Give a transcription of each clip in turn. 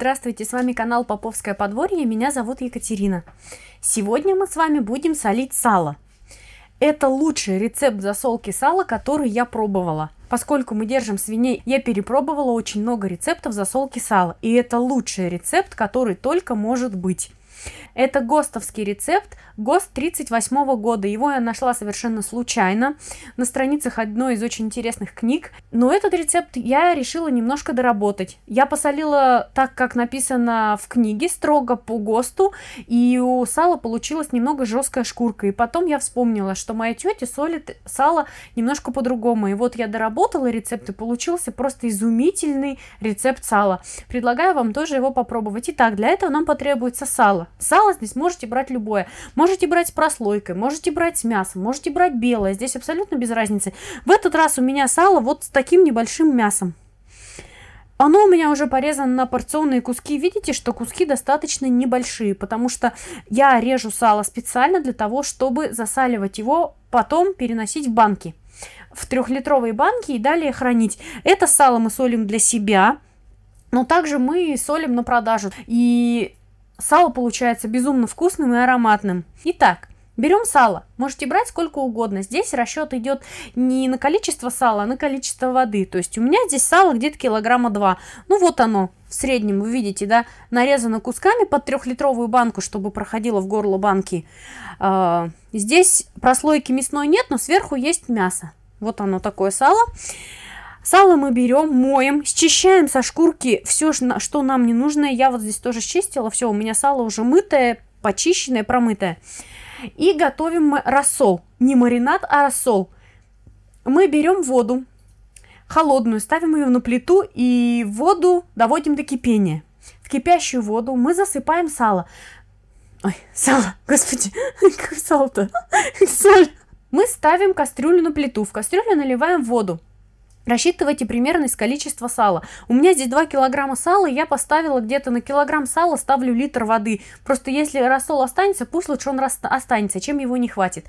здравствуйте, с вами канал Поповское подворье, меня зовут Екатерина. Сегодня мы с вами будем солить сало. Это лучший рецепт засолки сала, который я пробовала. Поскольку мы держим свиней, я перепробовала очень много рецептов засолки сала. И это лучший рецепт, который только может быть. Это ГОСТовский рецепт, ГОСТ 38 года. Его я нашла совершенно случайно на страницах одной из очень интересных книг. Но этот рецепт я решила немножко доработать. Я посолила так, как написано в книге, строго по ГОСТу, и у сала получилась немного жесткая шкурка. И потом я вспомнила, что моя тетя солит сало немножко по-другому. И вот я доработала рецепт, и получился просто изумительный рецепт сала. Предлагаю вам тоже его попробовать. Итак, для этого нам потребуется сало. Сало здесь можете брать любое. Можете брать с прослойкой, можете брать с мясом, можете брать белое. Здесь абсолютно без разницы. В этот раз у меня сало вот с таким небольшим мясом. Оно у меня уже порезано на порционные куски. Видите, что куски достаточно небольшие, потому что я режу сало специально для того, чтобы засаливать его, потом переносить в банки. В трехлитровые банки и далее хранить. Это сало мы солим для себя, но также мы солим на продажу. И Сало получается безумно вкусным и ароматным. Итак, Берем сало. Можете брать сколько угодно. Здесь расчет идет не на количество сала, а на количество воды. То есть у меня здесь сало где-то килограмма два. Ну вот оно в среднем, вы видите, да, нарезано кусками под трехлитровую банку, чтобы проходило в горло банки. А, здесь прослойки мясной нет, но сверху есть мясо. Вот оно такое сало. Сало мы берем, моем, счищаем со шкурки все, что нам не нужно. Я вот здесь тоже счистила, все, у меня сало уже мытое, почищенное, промытое. И готовим мы рассол. Не маринад, а рассол. Мы берем воду холодную, ставим ее на плиту и воду доводим до кипения. В кипящую воду мы засыпаем сало. Ой, сало, господи, как сало-то? Соль. Мы ставим кастрюлю на плиту. В кастрюлю наливаем воду. Рассчитывайте примерно из количества сала. У меня здесь 2 килограмма сала, я поставила где-то на килограмм сала, ставлю литр воды. Просто если рассол останется, пусть лучше он останется, чем его не хватит.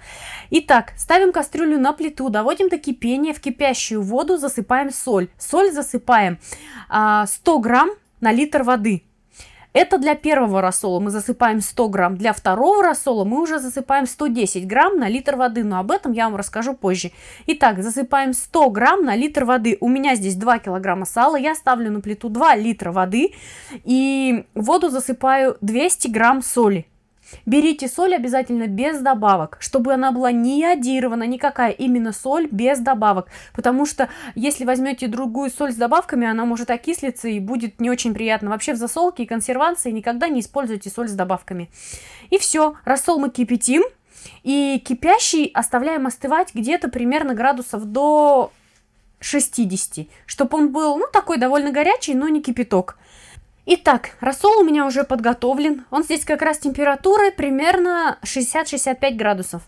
Итак, ставим кастрюлю на плиту, доводим до кипения, в кипящую воду засыпаем соль. Соль засыпаем 100 а, грамм на литр воды. Это для первого рассола мы засыпаем 100 грамм, для второго рассола мы уже засыпаем 110 грамм на литр воды, но об этом я вам расскажу позже. Итак, засыпаем 100 грамм на литр воды. У меня здесь 2 килограмма сала, я ставлю на плиту 2 литра воды и воду засыпаю 200 грамм соли. Берите соль обязательно без добавок, чтобы она была не адирована никакая, именно соль без добавок, потому что если возьмете другую соль с добавками, она может окислиться и будет не очень приятно. Вообще в засолке и консервации никогда не используйте соль с добавками. И все, рассол мы кипятим, и кипящий оставляем остывать где-то примерно градусов до 60, чтобы он был, ну, такой довольно горячий, но не кипяток. Итак, рассол у меня уже подготовлен. Он здесь как раз температурой примерно 60-65 градусов.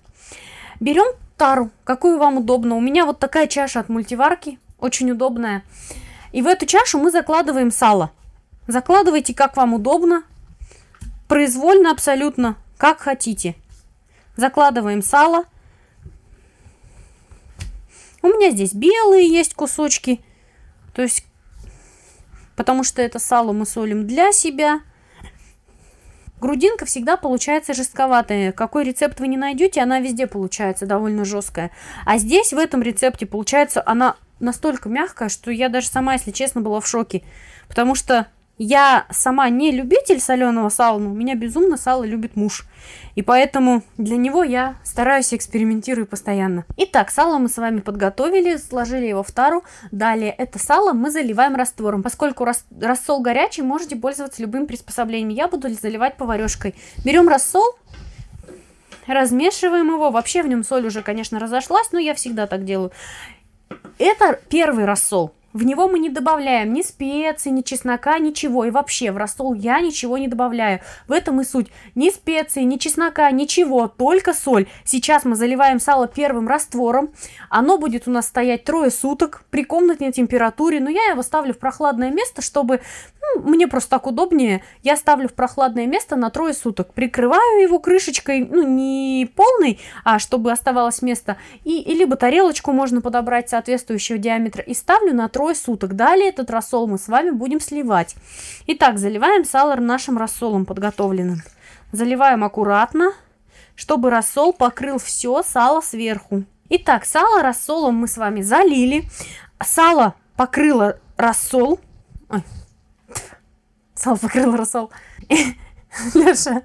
Берем тару, какую вам удобно. У меня вот такая чаша от мультиварки, очень удобная. И в эту чашу мы закладываем сало. Закладывайте как вам удобно, произвольно абсолютно, как хотите. Закладываем сало. У меня здесь белые есть кусочки, то есть потому что это сало мы солим для себя. Грудинка всегда получается жестковатая. Какой рецепт вы не найдете, она везде получается довольно жесткая. А здесь, в этом рецепте, получается она настолько мягкая, что я даже сама, если честно, была в шоке. Потому что я сама не любитель соленого сала, но у меня безумно сало любит муж. И поэтому для него я стараюсь и экспериментирую постоянно. Итак, сало мы с вами подготовили, сложили его в тару. Далее это сало мы заливаем раствором. Поскольку рас рассол горячий, можете пользоваться любым приспособлением. Я буду заливать поварешкой. Берем рассол, размешиваем его. Вообще в нем соль уже, конечно, разошлась, но я всегда так делаю. Это первый рассол. В него мы не добавляем ни специй, ни чеснока, ничего. И вообще в рассол я ничего не добавляю. В этом и суть. Ни специи, ни чеснока, ничего, только соль. Сейчас мы заливаем сало первым раствором. Оно будет у нас стоять трое суток при комнатной температуре. Но я его ставлю в прохладное место, чтобы... Ну, мне просто так удобнее. Я ставлю в прохладное место на трое суток. Прикрываю его крышечкой, ну не полной, а чтобы оставалось место. И, и либо тарелочку можно подобрать соответствующего диаметра и ставлю на трое трое суток. Далее этот рассол мы с вами будем сливать. Итак, заливаем сало нашим рассолом подготовленным. Заливаем аккуратно, чтобы рассол покрыл все сало сверху. Итак, сало рассолом мы с вами залили. Сало покрыло рассол. Ой. Сало покрыло рассол. Леша.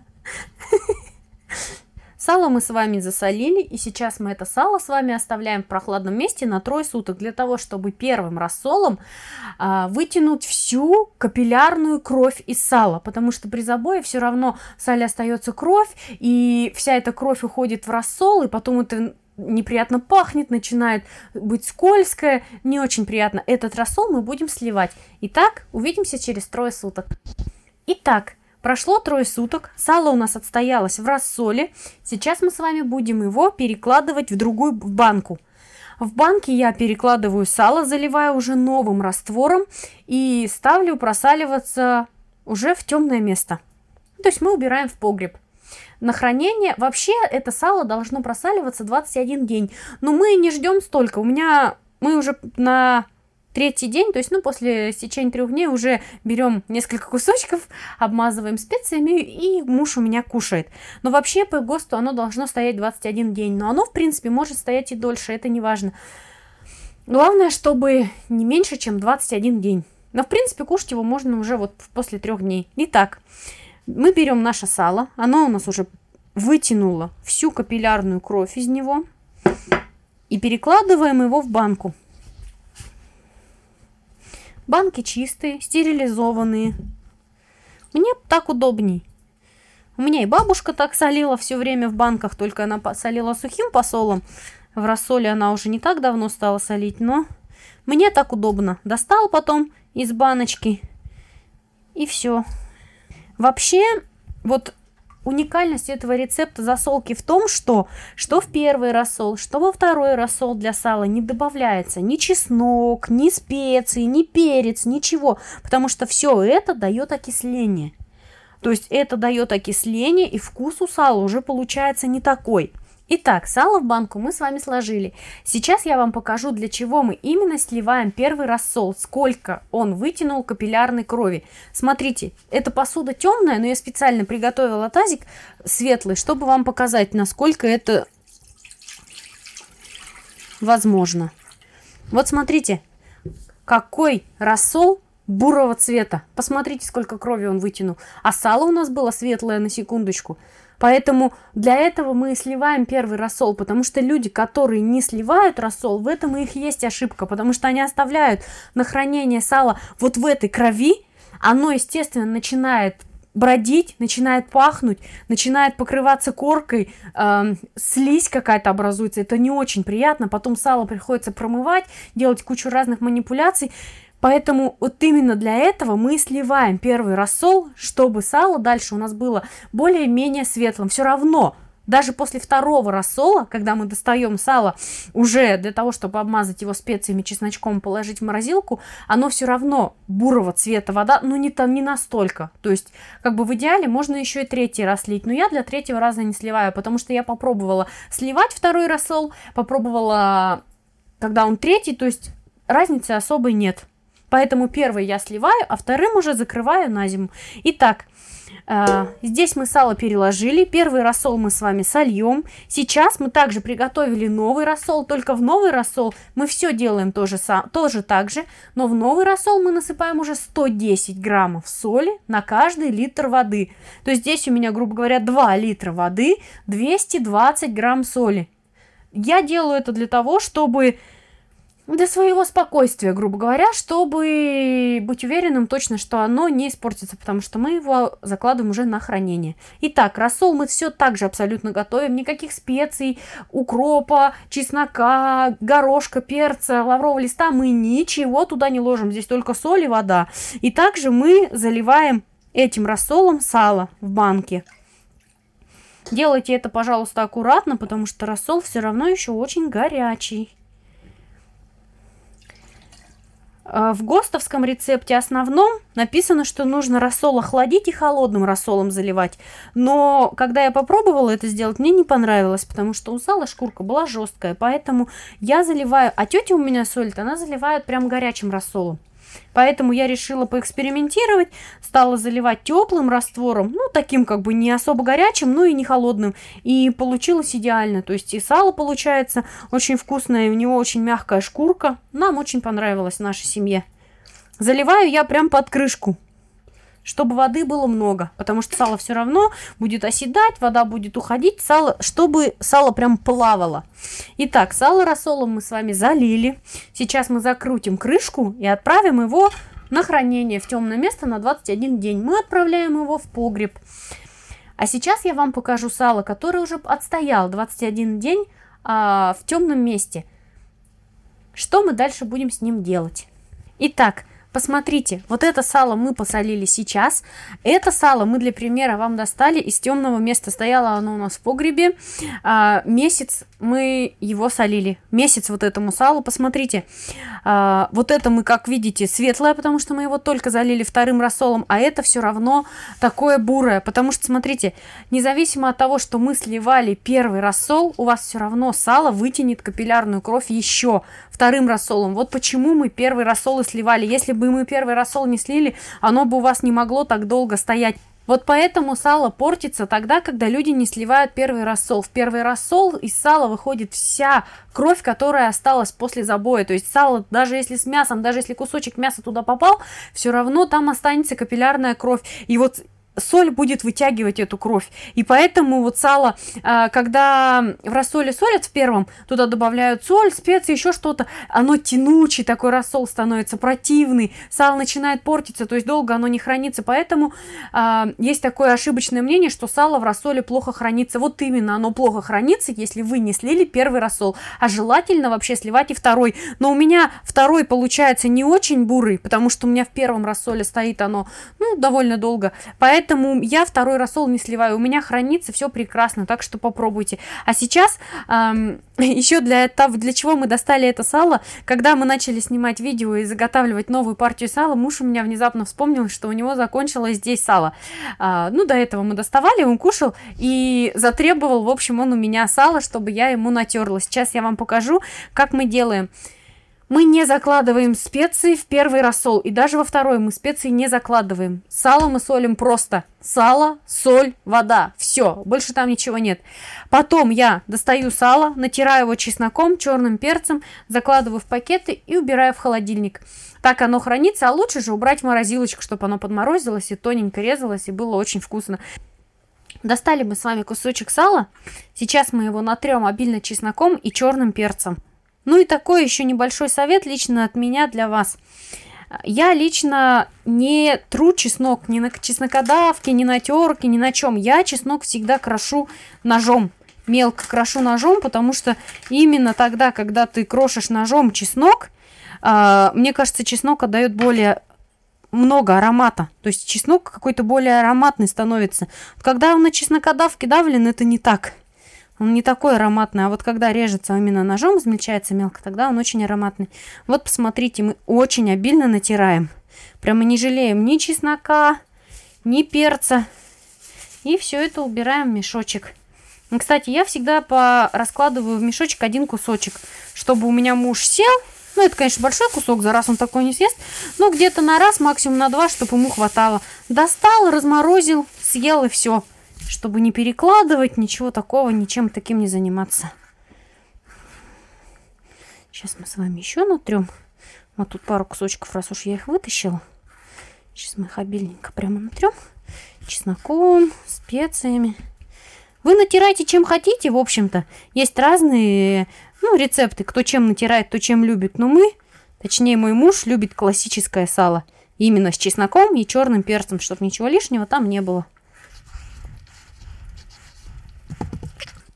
Сало мы с вами засолили, и сейчас мы это сало с вами оставляем в прохладном месте на трое суток, для того, чтобы первым рассолом а, вытянуть всю капиллярную кровь из сала, потому что при забое все равно в сале остается кровь, и вся эта кровь уходит в рассол, и потом это неприятно пахнет, начинает быть скользкое, не очень приятно. Этот рассол мы будем сливать. Итак, увидимся через трое суток. Итак, Прошло трое суток, сало у нас отстоялось в рассоле. Сейчас мы с вами будем его перекладывать в другую банку. В банке я перекладываю сало, заливаю уже новым раствором и ставлю просаливаться уже в темное место. То есть мы убираем в погреб. На хранение вообще это сало должно просаливаться 21 день. Но мы не ждем столько. У меня мы уже на Третий день, то есть, ну, после сечения трех дней уже берем несколько кусочков, обмазываем специями, и муж у меня кушает. Но вообще по ГОСТу оно должно стоять 21 день, но оно, в принципе, может стоять и дольше, это не важно. Главное, чтобы не меньше, чем 21 день. Но, в принципе, кушать его можно уже вот после трех дней. Итак, мы берем наше сало, оно у нас уже вытянуло всю капиллярную кровь из него и перекладываем его в банку. Банки чистые, стерилизованные. Мне так удобней. У меня и бабушка так солила все время в банках, только она солила сухим посолом. В рассоле она уже не так давно стала солить, но мне так удобно. Достал потом из баночки и все. Вообще, вот уникальность этого рецепта засолки в том, что что в первый рассол, что во второй рассол для сала не добавляется ни чеснок, ни специи, ни перец, ничего, потому что все это дает окисление. То есть это дает окисление, и вкус у сала уже получается не такой – Итак, сало в банку мы с вами сложили. Сейчас я вам покажу, для чего мы именно сливаем первый рассол, сколько он вытянул капиллярной крови. Смотрите, эта посуда темная, но я специально приготовила тазик светлый, чтобы вам показать, насколько это возможно. Вот смотрите, какой рассол бурого цвета. Посмотрите, сколько крови он вытянул. А сало у нас было светлое, на секундочку. Поэтому для этого мы и сливаем первый рассол, потому что люди, которые не сливают рассол, в этом их есть ошибка, потому что они оставляют на хранение сала вот в этой крови, оно, естественно, начинает бродить, начинает пахнуть, начинает покрываться коркой, э, слизь какая-то образуется, это не очень приятно, потом сало приходится промывать, делать кучу разных манипуляций, Поэтому вот именно для этого мы сливаем первый рассол, чтобы сало дальше у нас было более-менее светлым. Все равно даже после второго рассола, когда мы достаем сало уже для того, чтобы обмазать его специями, чесночком, положить в морозилку, оно все равно бурого цвета вода, но ну, не, то, не настолько. То есть, как бы в идеале можно еще и третий раз слить, но я для третьего раза не сливаю, потому что я попробовала сливать второй рассол, попробовала, когда он третий, то есть разницы особой нет. Поэтому первый я сливаю, а вторым уже закрываю на зиму. Итак, э, Здесь мы сало переложили, первый рассол мы с вами сольем. Сейчас мы также приготовили новый рассол, только в новый рассол мы все делаем тоже, тоже так же, но в новый рассол мы насыпаем уже 110 граммов соли на каждый литр воды. То есть здесь у меня, грубо говоря, 2 литра воды, 220 грамм соли. Я делаю это для того, чтобы для своего спокойствия, грубо говоря, чтобы быть уверенным точно, что оно не испортится, потому что мы его закладываем уже на хранение. Итак, рассол мы все так же абсолютно готовим, никаких специй, укропа, чеснока, горошка, перца, лаврового листа, мы ничего туда не ложим, здесь только соль и вода. И также мы заливаем этим рассолом сало в банке. Делайте это, пожалуйста, аккуратно, потому что рассол все равно еще очень горячий. А, в ГОСТовском рецепте основном написано, что нужно рассол охладить и холодным рассолом заливать. Но когда я попробовала это сделать, мне не понравилось, потому что у сала шкурка была жесткая, поэтому я заливаю... А тетя у меня солит, она заливает прям горячим рассолом. Поэтому я решила поэкспериментировать, стала заливать теплым раствором, ну, таким как бы не особо горячим, но и не холодным. И получилось идеально. То есть и сало получается очень вкусное, у него очень мягкая шкурка. Нам очень понравилось в нашей семье. Заливаю я прям под крышку чтобы воды было много, потому что сало все равно будет оседать, вода будет уходить, сало, чтобы сало прям плавало. Итак, сало рассолом мы с вами залили. Сейчас мы закрутим крышку и отправим его на хранение в темное место на 21 день. Мы отправляем его в погреб. А сейчас я вам покажу сало, которое уже отстоял 21 день а, в темном месте. Что мы дальше будем с ним делать? Итак, Посмотрите, вот это сало мы посолили сейчас. Это сало мы для примера вам достали из темного места. Стояло оно у нас в погребе а, месяц мы его солили. Месяц вот этому салу, посмотрите. А, вот это мы, как видите, светлое, потому что мы его только залили вторым рассолом, а это все равно такое бурое. Потому что, смотрите, независимо от того, что мы сливали первый рассол, у вас все равно сало вытянет капиллярную кровь еще вторым рассолом. Вот почему мы первый рассол и сливали. Если бы мы первый рассол не слили, оно бы у вас не могло так долго стоять вот поэтому сало портится тогда, когда люди не сливают первый рассол. В первый рассол из сала выходит вся кровь, которая осталась после забоя. То есть сало, даже если с мясом, даже если кусочек мяса туда попал, все равно там останется капиллярная кровь. И вот соль будет вытягивать эту кровь. И поэтому вот сало, а, когда в рассоле солят в первом, туда добавляют соль, специи, еще что-то, оно тянучий, такой рассол становится противный, сало начинает портиться, то есть долго оно не хранится. Поэтому а, есть такое ошибочное мнение, что сало в рассоле плохо хранится. Вот именно оно плохо хранится, если вы не слили первый рассол, а желательно вообще сливать и второй. Но у меня второй получается не очень бурый, потому что у меня в первом рассоле стоит оно ну, довольно долго. Поэтому Поэтому я второй рассол не сливаю. У меня хранится все прекрасно, так что попробуйте. А сейчас эм, еще для, того, для чего мы достали это сало, когда мы начали снимать видео и заготавливать новую партию сала, муж у меня внезапно вспомнил, что у него закончилось здесь сало. Э, ну, до этого мы доставали, он кушал и затребовал, в общем, он у меня сало, чтобы я ему натерла. Сейчас я вам покажу, как мы делаем. Мы не закладываем специи в первый рассол. И даже во второй мы специи не закладываем. Сало мы солим просто. Сало, соль, вода. Все. Больше там ничего нет. Потом я достаю сало, натираю его чесноком, черным перцем, закладываю в пакеты и убираю в холодильник. Так оно хранится, а лучше же убрать в морозилочку, чтобы оно подморозилось и тоненько резалось, и было очень вкусно. Достали мы с вами кусочек сала. Сейчас мы его натрем обильно чесноком и черным перцем. Ну и такой еще небольшой совет лично от меня для вас. Я лично не тру чеснок ни на чеснокодавке, ни на терке, ни на чем. Я чеснок всегда крошу ножом. Мелко крошу ножом, потому что именно тогда, когда ты крошишь ножом чеснок, а, мне кажется, чеснок отдает более много аромата. То есть чеснок какой-то более ароматный становится. Когда он на чеснокодавке давлен, это не так. Он не такой ароматный, а вот когда режется именно ножом, измельчается мелко, тогда он очень ароматный. Вот посмотрите, мы очень обильно натираем. Прямо не жалеем ни чеснока, ни перца. И все это убираем в мешочек. Ну, кстати, я всегда раскладываю в мешочек один кусочек, чтобы у меня муж сел. Ну, это, конечно, большой кусок, за раз он такой не съест. Но где-то на раз, максимум на два, чтобы ему хватало. Достал, разморозил, съел и все чтобы не перекладывать, ничего такого, ничем таким не заниматься. Сейчас мы с вами еще натрем. Вот тут пару кусочков, раз уж я их вытащила. Сейчас мы их обильненько прямо натрем. Чесноком, специями. Вы натирайте чем хотите, в общем-то. Есть разные ну, рецепты. Кто чем натирает, то чем любит. Но мы, точнее мой муж, любит классическое сало. Именно с чесноком и черным перцем, чтобы ничего лишнего там не было.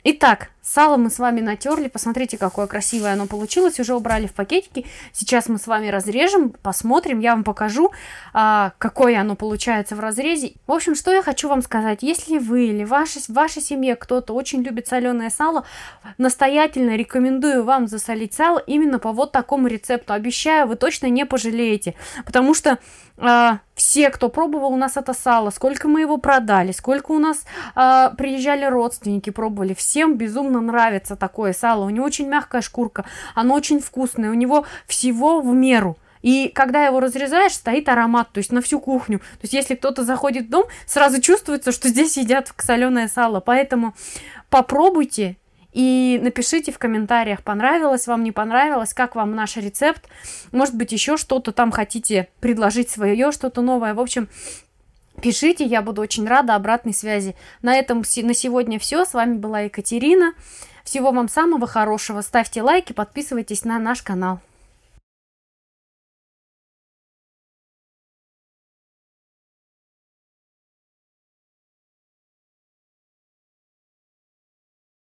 Итак, Сало мы с вами натерли, посмотрите, какое красивое оно получилось, уже убрали в пакетики. Сейчас мы с вами разрежем, посмотрим, я вам покажу, а, какое оно получается в разрезе. В общем, что я хочу вам сказать, если вы или ваша, в вашей семье кто-то очень любит соленое сало, настоятельно рекомендую вам засолить сало именно по вот такому рецепту. Обещаю, вы точно не пожалеете, потому что э, все, кто пробовал у нас это сало, сколько мы его продали, сколько у нас э, приезжали родственники, пробовали, всем безумно безумно нравится такое сало. У него очень мягкая шкурка, оно очень вкусное, у него всего в меру. И когда его разрезаешь, стоит аромат, то есть на всю кухню. То есть если кто-то заходит в дом, сразу чувствуется, что здесь едят соленое сало. Поэтому попробуйте и напишите в комментариях, понравилось вам, не понравилось, как вам наш рецепт. Может быть, еще что-то там хотите предложить свое, что-то новое. В общем, Пишите, я буду очень рада обратной связи. На этом на сегодня все. С вами была Екатерина. Всего вам самого хорошего. Ставьте лайки, подписывайтесь на наш канал.